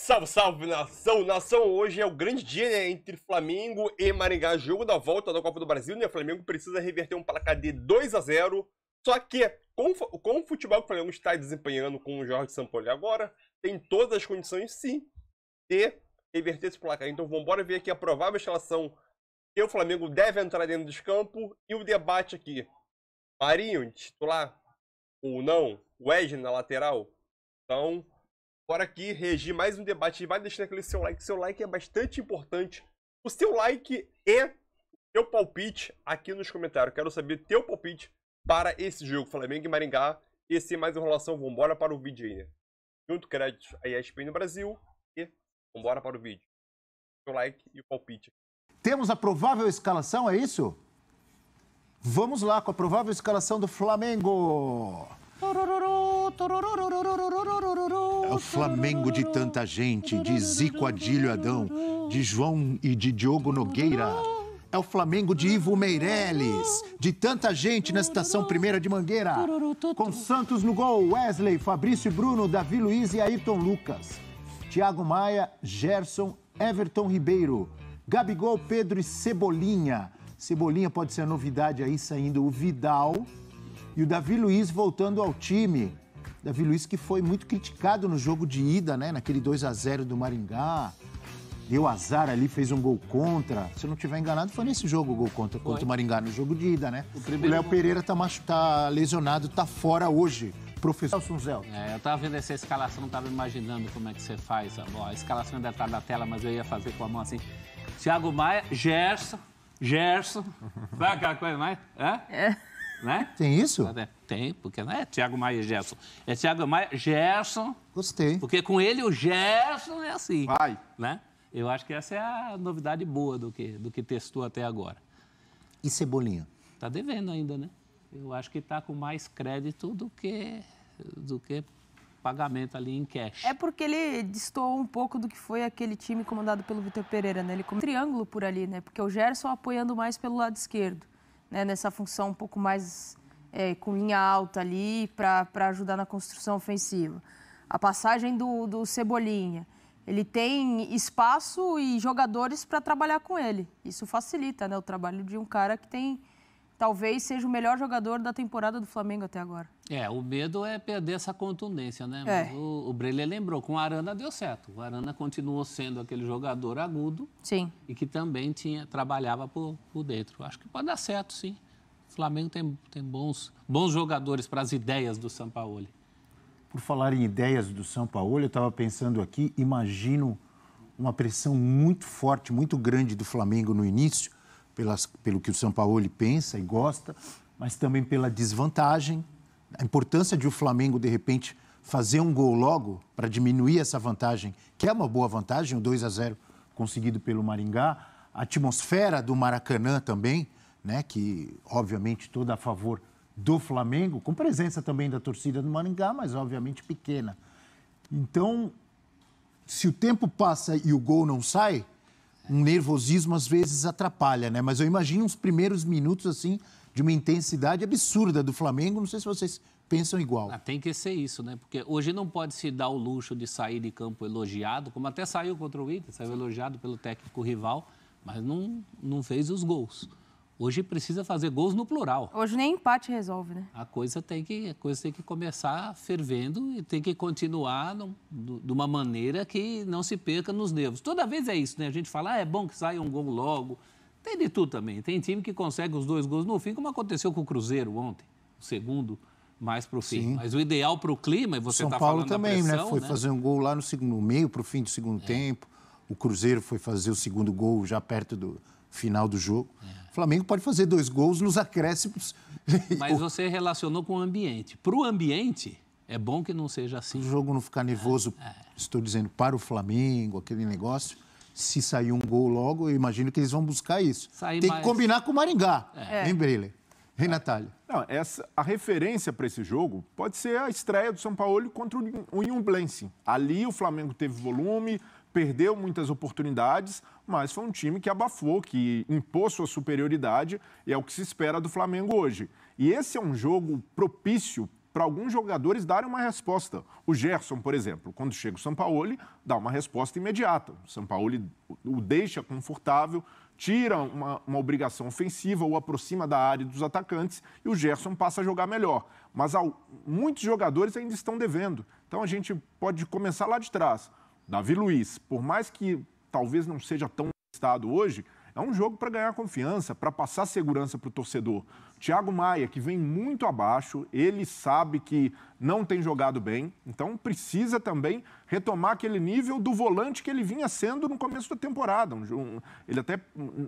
Salve, salve, nação! Nação, hoje é o grande dia, né? Entre Flamengo e Maringá, jogo da volta da Copa do Brasil, né? O Flamengo precisa reverter um placar de 2 a 0 Só que, com, com o futebol que o Flamengo está desempenhando com o Jorge Sampaoli agora, tem todas as condições, sim, de reverter esse placar. Então, vamos embora ver aqui a provável escalação que o Flamengo deve entrar dentro do campo e o debate aqui. Marinho, titular ou não? Wesley na lateral? Então... Bora aqui regi mais um debate. Vai deixando aquele seu like. Seu like é bastante importante. O seu like e o seu palpite aqui nos comentários. Quero saber teu palpite para esse jogo. Flamengo e Maringá. E sem mais enrolação, vambora para o vídeo aí, né? Junto créditos a ESPN no Brasil. E vambora para o vídeo. Seu like e o palpite. Temos a provável escalação, é isso? Vamos lá com a provável escalação do Flamengo. Tururu. É o Flamengo de tanta gente, de Zico Adílio Adão, de João e de Diogo Nogueira. É o Flamengo de Ivo Meireles, de tanta gente na estação primeira de Mangueira. Com Santos no gol, Wesley, Fabrício Bruno, Davi Luiz e Ayrton Lucas. Thiago Maia, Gerson, Everton Ribeiro. Gabigol, Pedro e Cebolinha. Cebolinha pode ser a novidade aí, saindo o Vidal e o Davi Luiz voltando ao time. Davi Luiz, que foi muito criticado no jogo de ida, né? Naquele 2 a 0 do Maringá. Deu azar ali, fez um gol contra. Se eu não tiver enganado, foi nesse jogo o gol contra, contra o Maringá, no jogo de ida, né? O, primeiro... o Léo Pereira tá, machu... tá lesionado, tá fora hoje professor Sunzel. É, eu estava vendo essa escalação, não tava imaginando como é que você faz. Bom, a escalação ainda tá na tela, mas eu ia fazer com a mão assim. Thiago Maia, Gerson, Gerson. Sabe aquela coisa mais? É? é né? Tem isso? Tem, porque não é Tiago Maia e Gerson. É Tiago Maia, Gerson. Gostei. Porque com ele o Gerson é assim. Vai. Né? Eu acho que essa é a novidade boa do que, do que testou até agora. E Cebolinha? Tá devendo ainda, né? Eu acho que está com mais crédito do que, do que pagamento ali em cash. É porque ele distou um pouco do que foi aquele time comandado pelo Vitor Pereira, né? Ele com um triângulo por ali, né? Porque o Gerson apoiando mais pelo lado esquerdo né, nessa função um pouco mais é, com linha alta ali para ajudar na construção ofensiva. A passagem do, do Cebolinha. Ele tem espaço e jogadores para trabalhar com ele. Isso facilita né, o trabalho de um cara que tem talvez seja o melhor jogador da temporada do Flamengo até agora. É, o medo é perder essa contundência, né? É. Mas o, o Brele lembrou, com o Arana deu certo. O Arana continuou sendo aquele jogador agudo sim. e que também tinha, trabalhava por, por dentro. Acho que pode dar certo, sim. O Flamengo tem, tem bons, bons jogadores para as ideias do Sampaoli. Por falar em ideias do Sampaoli, eu estava pensando aqui, imagino uma pressão muito forte, muito grande do Flamengo no início, pelas, pelo que o São Paulo pensa e gosta, mas também pela desvantagem, a importância de o Flamengo, de repente, fazer um gol logo para diminuir essa vantagem, que é uma boa vantagem, o 2 a 0 conseguido pelo Maringá, a atmosfera do Maracanã também, né, que obviamente toda a favor do Flamengo, com presença também da torcida do Maringá, mas obviamente pequena. Então, se o tempo passa e o gol não sai, um nervosismo às vezes atrapalha, né? Mas eu imagino uns primeiros minutos assim de uma intensidade absurda do Flamengo. Não sei se vocês pensam igual. Ah, tem que ser isso, né? Porque hoje não pode se dar o luxo de sair de campo elogiado, como até saiu contra o Inter, saiu elogiado pelo técnico rival, mas não, não fez os gols. Hoje precisa fazer gols no plural. Hoje nem empate resolve, né? A coisa tem que, a coisa tem que começar fervendo e tem que continuar no, do, de uma maneira que não se perca nos nervos. Toda vez é isso, né? A gente fala, ah, é bom que saia um gol logo. Tem de tudo também. Tem time que consegue os dois gols no fim, como aconteceu com o Cruzeiro ontem, o segundo mais para o fim. Sim. Mas o ideal para o clima, e você está falando Paulo também, né? pressão, né? Foi né? fazer um gol lá no, segundo, no meio para o fim do segundo é. tempo. O Cruzeiro foi fazer o segundo gol já perto do final do jogo. É. O Flamengo pode fazer dois gols nos acréscimos. Mas você relacionou com o ambiente. Para o ambiente, é bom que não seja assim. O jogo não ficar nervoso, é, é. estou dizendo, para o Flamengo, aquele negócio. Se sair um gol logo, eu imagino que eles vão buscar isso. Sair Tem mais... que combinar com o Maringá, é. é. hein, Brilha? Hein, Natália? Não, essa, a referência para esse jogo pode ser a estreia do São Paulo contra o União Blense. Ali o Flamengo teve volume, perdeu muitas oportunidades, mas foi um time que abafou, que impôs sua superioridade e é o que se espera do Flamengo hoje. E esse é um jogo propício para alguns jogadores darem uma resposta. O Gerson, por exemplo, quando chega o Sampaoli, dá uma resposta imediata. O Sampaoli o deixa confortável, tira uma, uma obrigação ofensiva ou aproxima da área dos atacantes e o Gerson passa a jogar melhor. Mas ao, muitos jogadores ainda estão devendo. Então a gente pode começar lá de trás. Davi Luiz, por mais que talvez não seja tão listado hoje, é um jogo para ganhar confiança, para passar segurança para o torcedor. Thiago Maia, que vem muito abaixo, ele sabe que não tem jogado bem, então precisa também retomar aquele nível do volante que ele vinha sendo no começo da temporada. ele até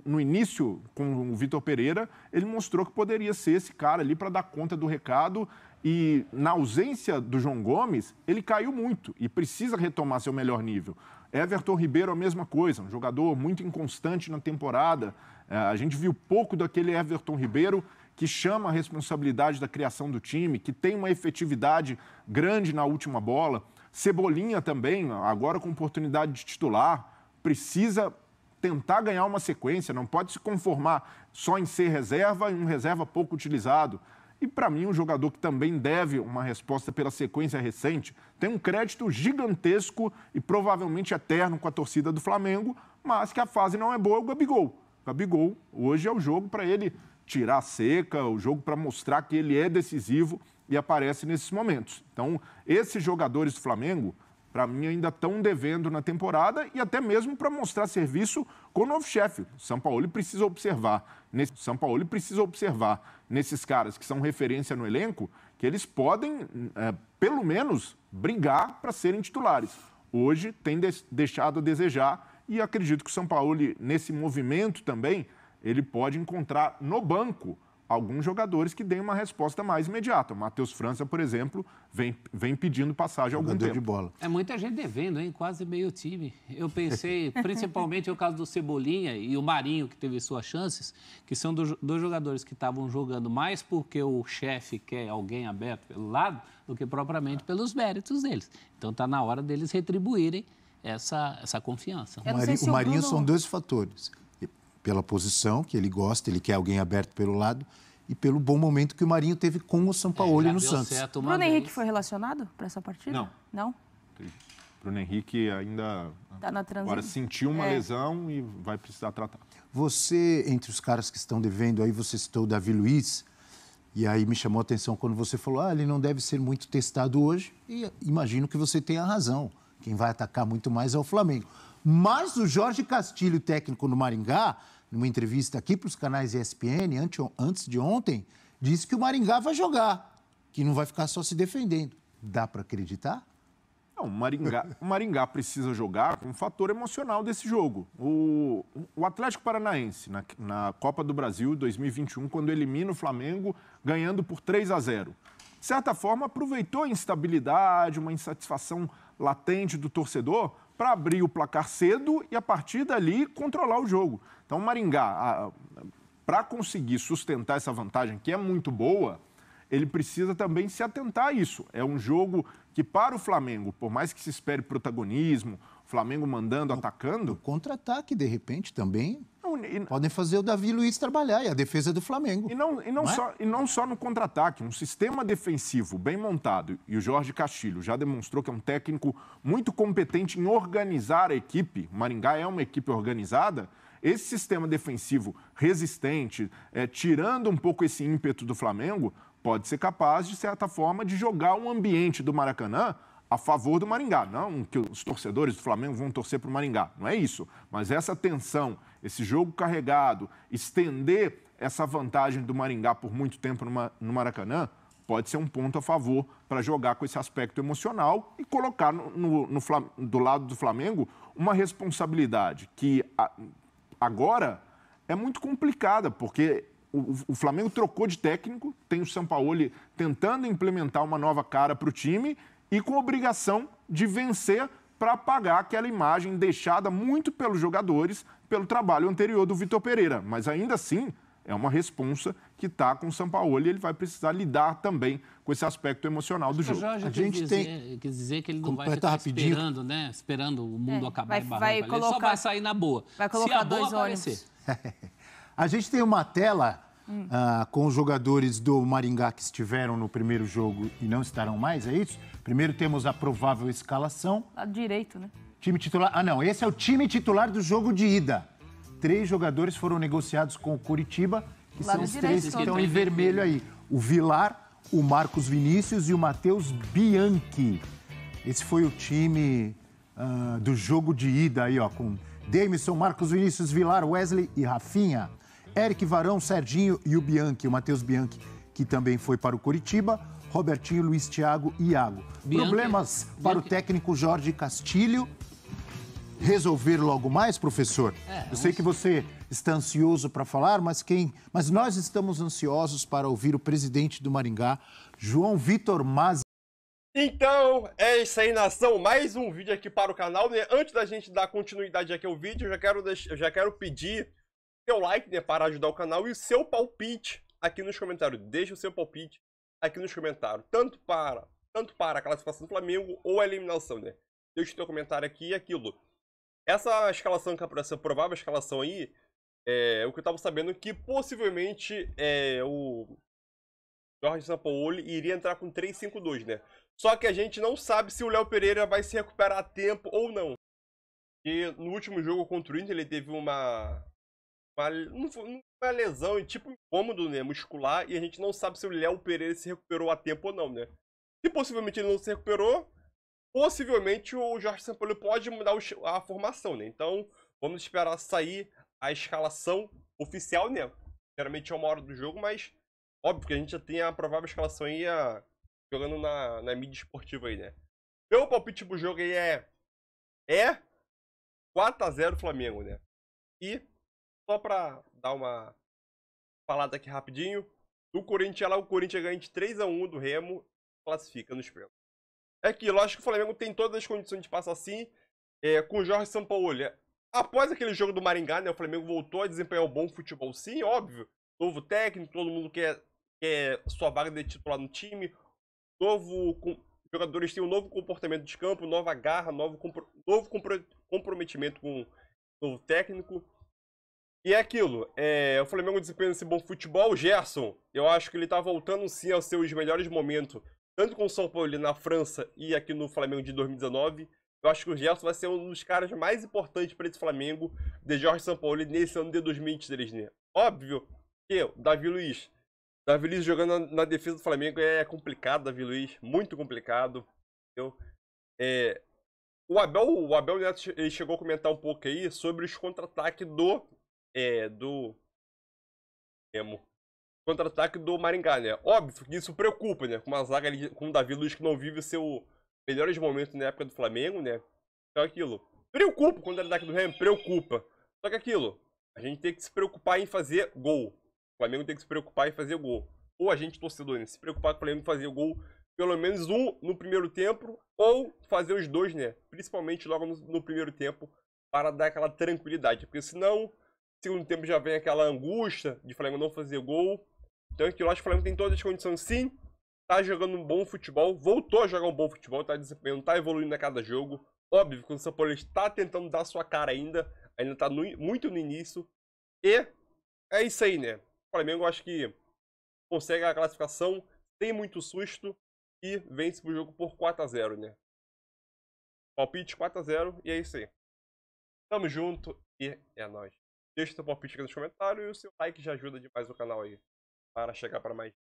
no início com o Vitor Pereira, ele mostrou que poderia ser esse cara ali para dar conta do recado e na ausência do João Gomes, ele caiu muito e precisa retomar seu melhor nível. Everton Ribeiro, a mesma coisa, um jogador muito inconstante na temporada. É, a gente viu pouco daquele Everton Ribeiro que chama a responsabilidade da criação do time, que tem uma efetividade grande na última bola. Cebolinha também, agora com oportunidade de titular, precisa tentar ganhar uma sequência, não pode se conformar só em ser reserva e um reserva pouco utilizado. E para mim, um jogador que também deve uma resposta pela sequência recente, tem um crédito gigantesco e provavelmente eterno com a torcida do Flamengo, mas que a fase não é boa, é o Gabigol. O Gabigol, hoje é o jogo para ele tirar a seca, o jogo para mostrar que ele é decisivo e aparece nesses momentos. Então, esses jogadores do Flamengo para mim ainda estão devendo na temporada e até mesmo para mostrar serviço com o novo chefe. São Paulo precisa observar, nesse, São Paulo precisa observar nesses caras que são referência no elenco que eles podem é, pelo menos brigar para serem titulares. Hoje tem deixado a desejar e acredito que o São Paulo nesse movimento também ele pode encontrar no banco alguns jogadores que deem uma resposta mais imediata. O Matheus França, por exemplo, vem, vem pedindo passagem algum tempo. de bola. É muita gente devendo, hein? Quase meio time. Eu pensei, principalmente no caso do Cebolinha e o Marinho, que teve suas chances, que são do, dois jogadores que estavam jogando mais porque o chefe quer alguém aberto pelo lado do que propriamente pelos méritos deles. Então está na hora deles retribuírem essa, essa confiança. O, Mari, o, o Marinho Bruno... são dois fatores pela posição que ele gosta, ele quer alguém aberto pelo lado e pelo bom momento que o Marinho teve com o Sampaoli é, no Santos. O Bruno Henrique foi relacionado para essa partida? Não. Não? Bruno Henrique ainda tá na transição. agora sentiu uma é. lesão e vai precisar tratar. Você, entre os caras que estão devendo, aí você citou o Davi Luiz, e aí me chamou a atenção quando você falou, ah, ele não deve ser muito testado hoje, e imagino que você tenha razão. Quem vai atacar muito mais é o Flamengo. Mas o Jorge Castilho, técnico do Maringá, numa entrevista aqui para os canais ESPN, antes de ontem, disse que o Maringá vai jogar, que não vai ficar só se defendendo. Dá para acreditar? Não, o Maringá, o Maringá precisa jogar com o fator emocional desse jogo. O, o Atlético Paranaense, na, na Copa do Brasil 2021, quando elimina o Flamengo, ganhando por 3 a 0. De certa forma, aproveitou a instabilidade, uma insatisfação latente do torcedor para abrir o placar cedo e a partir dali controlar o jogo. Então, Maringá, para conseguir sustentar essa vantagem, que é muito boa, ele precisa também se atentar a isso. É um jogo que, para o Flamengo, por mais que se espere protagonismo, Flamengo mandando, atacando. Contra-ataque, de repente, também e... Podem fazer o Davi Luiz trabalhar, e a defesa do Flamengo. E não, e não, não é? só, é? e não só no contra-ataque. Um sistema defensivo bem montado, e o Jorge Castilho já demonstrou que é um técnico muito competente em organizar a equipe. O Maringá é uma equipe organizada. Esse sistema defensivo resistente, é, tirando um pouco esse ímpeto do Flamengo, pode ser capaz, de certa forma, de jogar um ambiente do Maracanã a favor do Maringá. Não que os torcedores do Flamengo vão torcer para o Maringá, não é isso. Mas essa tensão, esse jogo carregado, estender essa vantagem do Maringá por muito tempo no Maracanã, pode ser um ponto a favor para jogar com esse aspecto emocional e colocar no, no, no, do lado do Flamengo uma responsabilidade que a, agora é muito complicada, porque o, o, Flamengo trocou de técnico, tem o Sampaoli tentando implementar uma nova cara para o time e com obrigação de vencer para apagar aquela imagem deixada muito pelos jogadores pelo trabalho anterior do Vitor Pereira. Mas ainda assim, é uma responsa que está com o Sampaoli e ele vai precisar lidar também com esse aspecto emocional do jogo. Jorge a gente dizer, tem quer dizer que ele não vai ficar rapidinho. esperando, né? Esperando o mundo é, acabar vai, e vai colocar, Ele só vai sair na boa. Vai colocar Se a dois boa aparecer. a gente tem uma tela hum. com os jogadores do Maringá que estiveram no primeiro jogo e não estarão mais, é isso? Primeiro temos a provável escalação. A direito, né? Time titular. Ah, não, esse é o time titular do jogo de ida. Três jogadores foram negociados com o Curitiba, que Lado são os três que estão em vermelho aí. O Vilar, o Marcos Vinícius e o Matheus Bianchi. Esse foi o time uh, do jogo de ida aí, ó, com Demisson, Marcos Vinícius, Vilar, Wesley e Rafinha. Eric Varão, Serginho e o Bianchi, o Matheus Bianchi, que também foi para o Curitiba. Robertinho, Luiz Thiago e Iago. Bianchi, Problemas Bianchi. para o técnico Jorge Castilho. Resolver logo mais, professor? É, Eu sei que você está ansioso para falar, mas quem. Mas nós estamos ansiosos para ouvir o presidente do Maringá, João Vitor Mazzi. Então, é isso aí, nação. Mais um vídeo aqui para o canal. Né? Antes da gente dar continuidade aqui ao vídeo, eu já quero, deix... eu já quero pedir seu like né, para ajudar o canal e o seu palpite aqui nos comentários. deixa o seu palpite aqui nos comentários, tanto para tanto para a classificação do Flamengo ou a eliminação, né? deixa o seu comentário aqui e aquilo. Essa escalação, essa provável escalação aí, é, o que eu tava sabendo é que possivelmente é, o Jorge Sampaoli iria entrar com 3-5-2, né? Só que a gente não sabe se o Léo Pereira vai se recuperar a tempo ou não. E no último jogo contra o Inter ele teve uma uma, uma é lesão e é tipo incômodo, né? Muscular, e a gente não sabe se o Léo Pereira se recuperou a tempo ou não, né? E possivelmente ele não se recuperou, possivelmente o Jorge Sampaoli pode mudar a formação, né? Então, vamos esperar sair a escalação oficial, né? Geralmente é uma hora do jogo, mas óbvio que a gente já tem a provável escalação aí a... jogando na, na mídia esportiva aí, né? Meu palpite pro jogo aí é. É 4x0 Flamengo, né? E só pra dar uma falada aqui rapidinho. Do Corinthians lá, o Corinthians ganha de 3x1 do Remo, classifica nos pênaltis. É que, lógico que o Flamengo tem todas as condições de passar assim, é, com o Jorge Sampaoli. Após aquele jogo do Maringá, né, o Flamengo voltou a desempenhar um bom futebol, sim, óbvio. Novo técnico, todo mundo quer, quer sua vaga de titular no time. Novo, com, jogadores têm um novo comportamento de campo, nova garra, novo, compro, novo compro, comprometimento com o novo técnico. E é aquilo, é, o Flamengo desempenha esse bom futebol. O Gerson, eu acho que ele tá voltando sim aos seus melhores momentos, tanto com o São Paulo na França e aqui no Flamengo de 2019. Eu acho que o Gerson vai ser um dos caras mais importantes para esse Flamengo de Jorge Sampaoli nesse ano de 2023, né? Óbvio que o Davi Luiz. Davi Luiz jogando na, defesa do Flamengo é complicado, Davi Luiz. Muito complicado. Entendeu? É, o Abel, o Abel Neto chegou a comentar um pouco aí sobre os contra-ataques do é, do Remo. Contra-ataque do Maringá, né? Óbvio que isso preocupa, né? Com uma zaga ali, com o Davi Luiz que não vive o seu melhores momentos na época do Flamengo, né? Então é aquilo. Preocupa o contra-ataque do Remo, preocupa. Só que é aquilo, a gente tem que se preocupar em fazer gol. O Flamengo tem que se preocupar em fazer gol. Ou a gente, torcedor, né? se preocupar com o Flamengo em fazer gol pelo menos um no primeiro tempo, ou fazer os dois, né? Principalmente logo no, no primeiro tempo, para dar aquela tranquilidade. Porque senão Segundo tempo já vem aquela angústia de Flamengo não fazer gol. Então aqui eu acho que o Flamengo tem todas as condições sim. Tá jogando um bom futebol, voltou a jogar um bom futebol, tá desempenhando, tá evoluindo a cada jogo. Óbvio que o São Paulo está tentando dar sua cara ainda, ainda tá no, muito no início. E é isso aí, né? O Flamengo acho que consegue a classificação, tem muito susto e vence o jogo por 4 a 0 né? Palpite 4 a 0 e é isso aí. Tamo junto e é nóis. Deixe seu palpite aqui nos comentários e o seu like já ajuda demais o canal aí para chegar para mais